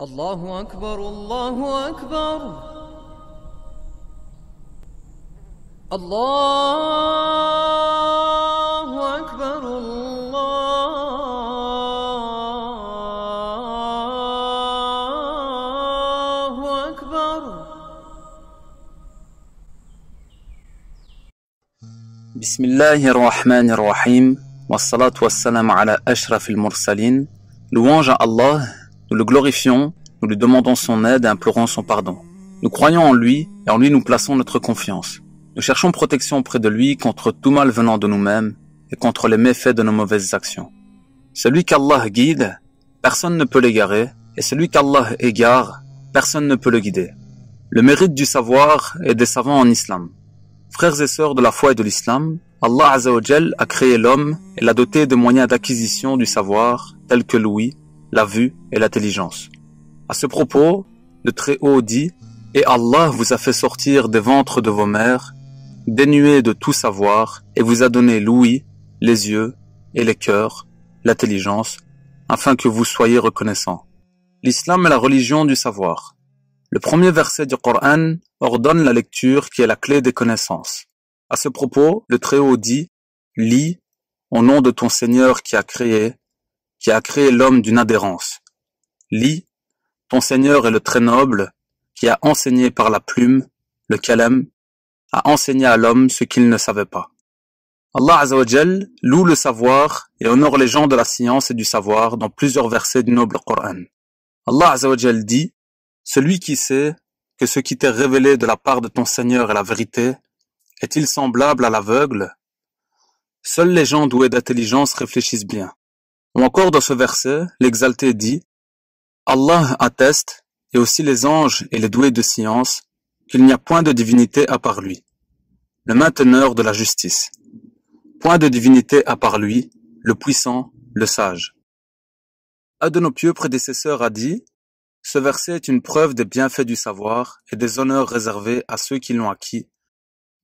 الله أكبر الله أكبر الله أكبر الله أكبر بسم الله الرحمن الرحيم والصلاة والسلام على أشرف المرسلين لوانج الله Nous le glorifions, nous lui demandons son aide et implorons son pardon. Nous croyons en lui et en lui nous plaçons notre confiance. Nous cherchons protection auprès de lui contre tout mal venant de nous-mêmes et contre les méfaits de nos mauvaises actions. Celui qu'Allah guide, personne ne peut l'égarer, et celui qu'Allah égare, personne ne peut le guider. Le mérite du savoir est des savants en islam. Frères et sœurs de la foi et de l'islam, Allah Azzawajal a créé l'homme et l'a doté de moyens d'acquisition du savoir tels que l'ouïe, la vue et l'intelligence. À ce propos, le Très-Haut dit Et Allah vous a fait sortir des ventres de vos mères, dénués de tout savoir, et vous a donné l'ouïe, les yeux et les cœurs, l'intelligence, afin que vous soyez reconnaissants. L'islam est la religion du savoir. Le premier verset du Coran ordonne la lecture qui est la clé des connaissances. À ce propos, le Très-Haut dit Lis au nom de ton Seigneur qui a créé, qui a créé l'homme d'une adhérence. Lis, ton Seigneur est le très noble, qui a enseigné par la plume, le calem, a enseigné à l'homme ce qu'il ne savait pas. Allah Azzawajal loue le savoir et honore les gens de la science et du savoir dans plusieurs versets du noble Coran. Allah Azzawajal dit Celui qui sait que ce qui t'est révélé de la part de ton Seigneur est la vérité, est-il semblable à l'aveugle Seuls les gens doués d'intelligence réfléchissent bien. Ou encore dans ce verset, l'exalté dit Allah atteste, et aussi les anges et les doués de science, qu'il n'y a point de divinité à part lui, le mainteneur de la justice. Point de divinité à part lui, le puissant, le sage. Un de nos pieux prédécesseurs a dit Ce verset est une preuve des bienfaits du savoir et des honneurs réservés à ceux qui l'ont acquis,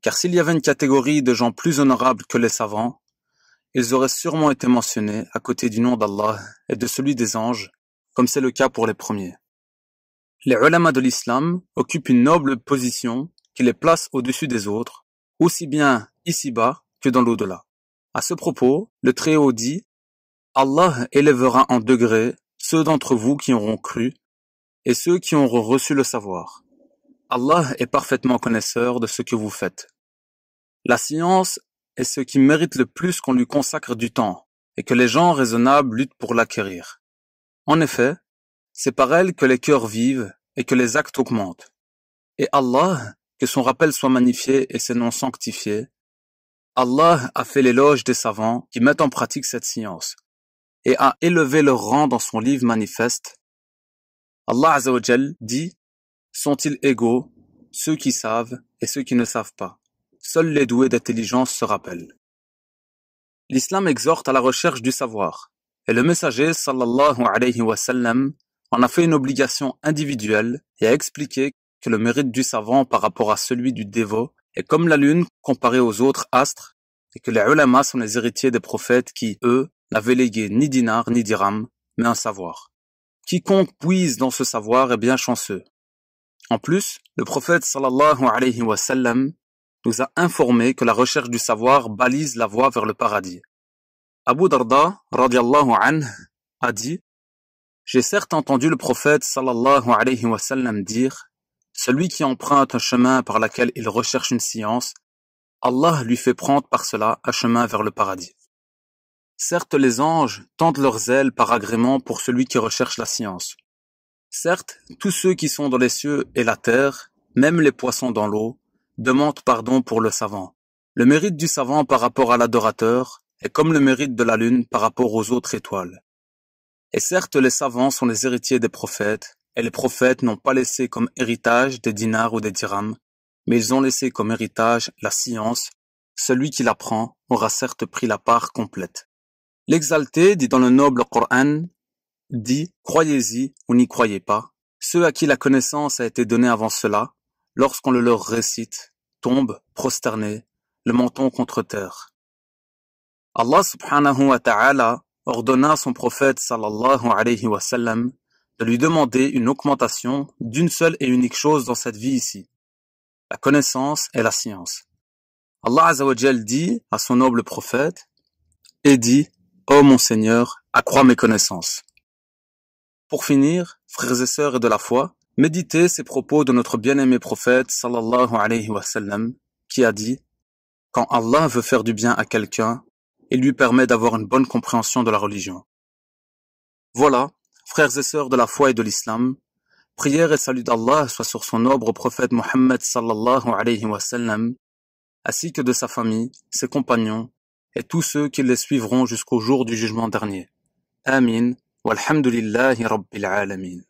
car s'il y avait une catégorie de gens plus honorables que les savants, ils auraient sûrement été mentionnés à côté du nom d'Allah et de celui des anges, comme c'est le cas pour les premiers. Les ulamas de l'islam occupent une noble position qui les place au-dessus des autres, aussi bien ici-bas que dans l'au-delà. À ce propos, le Très-Haut dit Allah élèvera en degré ceux d'entre vous qui auront cru et ceux qui auront reçu le savoir. Allah est parfaitement connaisseur de ce que vous faites. La science est ce qui mérite le plus qu'on lui consacre du temps, et que les gens raisonnables luttent pour l'acquérir. En effet, c'est par elle que les cœurs vivent et que les actes augmentent. Et Allah, que son rappel soit magnifié et ses noms sanctifiés, Allah a fait l'éloge des savants qui mettent en pratique cette science, et a élevé leur rang dans son livre manifeste. Allah Azzawajal dit, sont-ils égaux, ceux qui savent et ceux qui ne savent pas? Seuls les doués d'intelligence se rappellent. L'islam exhorte à la recherche du savoir, et le messager sallallahu alayhi wa en a fait une obligation individuelle et a expliqué que le mérite du savant par rapport à celui du dévot est comme la lune comparée aux autres astres et que les ulama sont les héritiers des prophètes qui, eux, n'avaient légué ni dinar ni dirham, mais un savoir. Quiconque puise dans ce savoir est bien chanceux. En plus, le prophète sallallahu alayhi wa sallam nous a informé que la recherche du savoir balise la voie vers le paradis. Abu Darda radiallahu anh, a dit J'ai certes entendu le prophète sallallahu alayhi wa sallam dire Celui qui emprunte un chemin par lequel il recherche une science, Allah lui fait prendre par cela un chemin vers le paradis. Certes, les anges tendent leurs ailes par agrément pour celui qui recherche la science. Certes, tous ceux qui sont dans les cieux et la terre, même les poissons dans l'eau, demande pardon pour le savant. Le mérite du savant par rapport à l'adorateur est comme le mérite de la lune par rapport aux autres étoiles. Et certes, les savants sont les héritiers des prophètes, et les prophètes n'ont pas laissé comme héritage des dinars ou des dirhams, mais ils ont laissé comme héritage la science. Celui qui l'apprend aura certes pris la part complète. L'exalté, dit dans le noble Coran, dit Croyez-y ou n'y croyez pas. Ceux à qui la connaissance a été donnée avant cela, lorsqu'on le leur récite, tombe, prosterné, le menton contre terre. Allah subhanahu wa ta'ala ordonna à son prophète sallallahu alayhi wa de lui demander une augmentation d'une seule et unique chose dans cette vie ici, la connaissance et la science. Allah azawajal dit à son noble prophète et dit Ô oh mon Seigneur, accrois mes connaissances. Pour finir, frères et sœurs de la foi, Méditez ces propos de notre bien-aimé prophète sallallahu alayhi wa sallam, qui a dit Quand Allah veut faire du bien à quelqu'un, il lui permet d'avoir une bonne compréhension de la religion. Voilà, frères et sœurs de la foi et de l'islam, prière et salut d'Allah soit sur son noble prophète Muhammad, sallallahu alayhi wa sallam, ainsi que de sa famille, ses compagnons et tous ceux qui les suivront jusqu'au jour du jugement dernier. Amin, walhamdulillahi rabbil alameen.